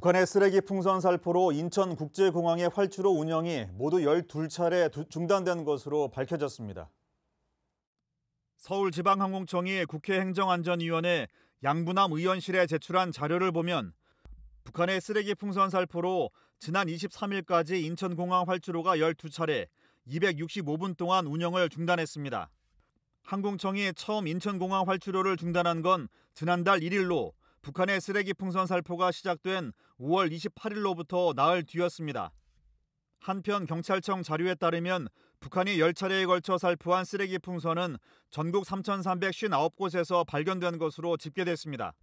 북한의 쓰레기 풍선 살포로 인천국제공항의 활주로 운영이 모두 12차례 중단된 것으로 밝혀졌습니다. 서울지방항공청이 국회 행정안전위원회 양부남 의원실에 제출한 자료를 보면 북한의 쓰레기 풍선 살포로 지난 23일까지 인천공항 활주로가 12차례 265분 동안 운영을 중단했습니다. 항공청이 처음 인천공항 활주로를 중단한 건 지난달 1일로 북한의 쓰레기 풍선 살포가 시작된 5월 28일로부터 나흘 뒤였습니다. 한편 경찰청 자료에 따르면 북한이 10차례에 걸쳐 살포한 쓰레기 풍선은 전국 3,359곳에서 발견된 것으로 집계됐습니다.